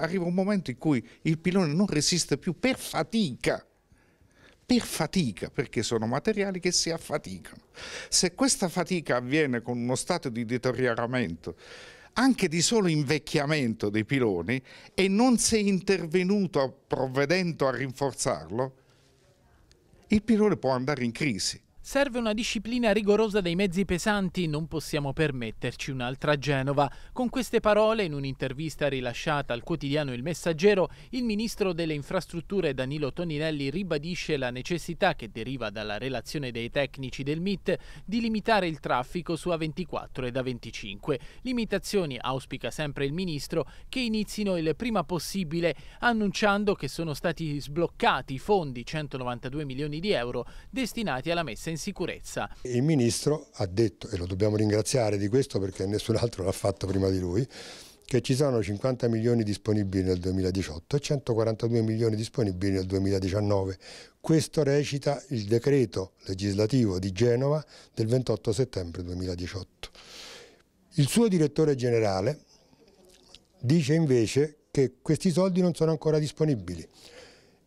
arriva un momento in cui il pilone non resiste più per fatica. Per fatica, perché sono materiali che si affaticano. Se questa fatica avviene con uno stato di deterioramento, anche di solo invecchiamento dei piloni, e non si è intervenuto provvedendo a rinforzarlo, il pilone può andare in crisi. Serve una disciplina rigorosa dei mezzi pesanti, non possiamo permetterci un'altra Genova. Con queste parole, in un'intervista rilasciata al quotidiano Il Messaggero, il ministro delle Infrastrutture Danilo Toninelli ribadisce la necessità che deriva dalla relazione dei tecnici del MIT di limitare il traffico su A24 ed A25. Limitazioni, auspica sempre il ministro, che inizino il prima possibile, annunciando che sono stati sbloccati i fondi 192 milioni di euro destinati alla messa in in sicurezza. Il Ministro ha detto, e lo dobbiamo ringraziare di questo perché nessun altro l'ha fatto prima di lui, che ci sono 50 milioni disponibili nel 2018 e 142 milioni disponibili nel 2019. Questo recita il decreto legislativo di Genova del 28 settembre 2018. Il suo direttore generale dice invece che questi soldi non sono ancora disponibili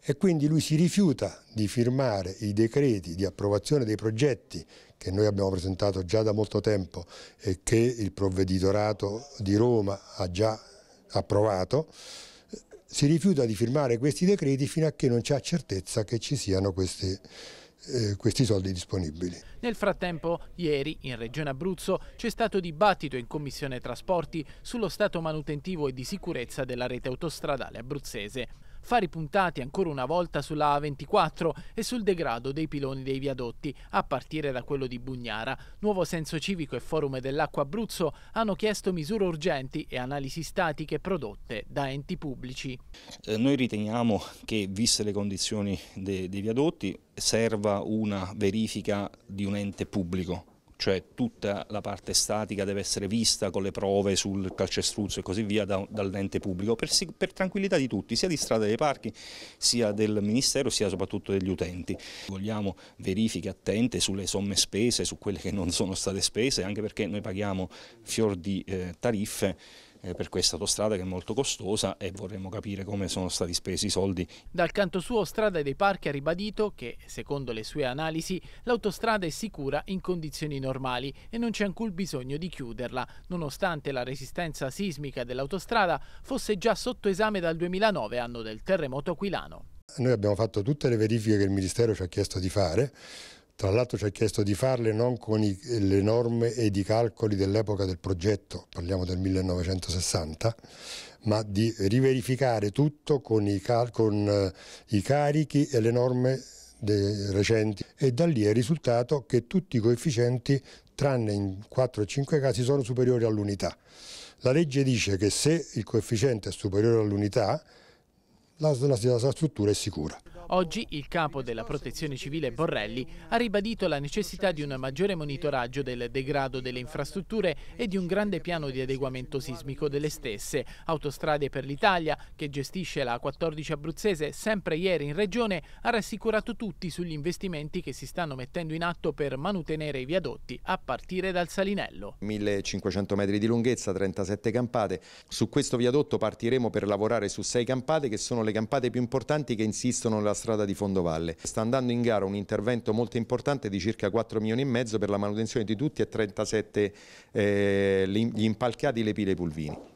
e quindi lui si rifiuta di firmare i decreti di approvazione dei progetti che noi abbiamo presentato già da molto tempo e che il provveditorato di Roma ha già approvato, si rifiuta di firmare questi decreti fino a che non c'è certezza che ci siano questi, eh, questi soldi disponibili. Nel frattempo, ieri in Regione Abruzzo c'è stato dibattito in Commissione Trasporti sullo stato manutentivo e di sicurezza della rete autostradale abruzzese fari puntati ancora una volta sulla A24 e sul degrado dei piloni dei viadotti, a partire da quello di Bugnara. Nuovo Senso Civico e Forum dell'Acqua Abruzzo hanno chiesto misure urgenti e analisi statiche prodotte da enti pubblici. Eh, noi riteniamo che, viste le condizioni dei, dei viadotti, serva una verifica di un ente pubblico cioè tutta la parte statica deve essere vista con le prove sul calcestruzzo e così via da, dall'ente pubblico per, per, tranquillità di tutti, sia di strada dei parchi, sia del Ministero, sia soprattutto degli utenti. Vogliamo verifiche attente sulle somme spese, su quelle che non sono state spese, anche perché noi paghiamo fior di eh, tariffe eh, per questa autostrada che è molto costosa e vorremmo capire come sono stati spesi i soldi. Dal canto suo Strada dei Parchi ha ribadito che, secondo le sue analisi, l'autostrada è sicura in condizioni normali e non c'è alcun bisogno di chiuderla, nonostante la resistenza sismica dell'autostrada fosse già sotto esame dal 2009, anno del terremoto aquilano. Noi abbiamo fatto tutte le verifiche che il Ministero ci ha chiesto di fare, tra l'altro ci ha chiesto di farle non con i, le norme ed i calcoli dell'epoca del progetto, parliamo del 1960, ma di riverificare tutto con i, cal, con eh, i carichi e le norme recenti e da lì è risultato che tutti i coefficienti tranne in 4 o 5 casi sono superiori all'unità. La legge dice che se il coefficiente è superiore all'unità la, la, la struttura è sicura. Oggi il capo della protezione civile Borrelli ha ribadito la necessità di un maggiore monitoraggio del degrado delle infrastrutture e di un grande piano di adeguamento sismico delle stesse. Autostrade per l'Italia, che gestisce la 14 abruzzese sempre ieri in regione, ha rassicurato tutti sugli investimenti che si stanno mettendo in atto per manutenere i viadotti a partire dal Salinello. 1500 metri di lunghezza, 37 campate. Su questo viadotto partiremo per lavorare su sei campate che sono le campate più importanti che insistono nella strada di Fondovalle. Sta andando in gara un intervento molto importante di circa 4 milioni e mezzo per la manutenzione di tutti e 37 eh, gli impalcati e le pile Pulvini.